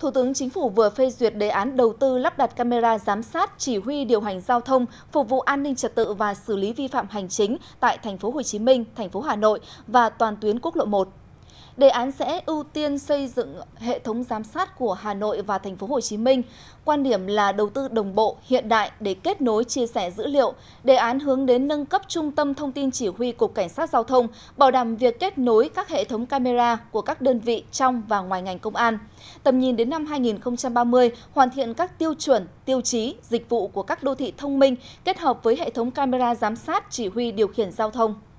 Thủ tướng Chính phủ vừa phê duyệt đề án đầu tư lắp đặt camera giám sát, chỉ huy điều hành giao thông, phục vụ an ninh trật tự và xử lý vi phạm hành chính tại thành phố Hồ Chí Minh, thành phố Hà Nội và toàn tuyến quốc lộ 1 đề án sẽ ưu tiên xây dựng hệ thống giám sát của Hà Nội và Thành phố Hồ Chí Minh. Quan điểm là đầu tư đồng bộ, hiện đại để kết nối chia sẻ dữ liệu. Đề án hướng đến nâng cấp trung tâm thông tin chỉ huy cục cảnh sát giao thông, bảo đảm việc kết nối các hệ thống camera của các đơn vị trong và ngoài ngành công an. Tầm nhìn đến năm 2030 hoàn thiện các tiêu chuẩn, tiêu chí, dịch vụ của các đô thị thông minh kết hợp với hệ thống camera giám sát chỉ huy điều khiển giao thông.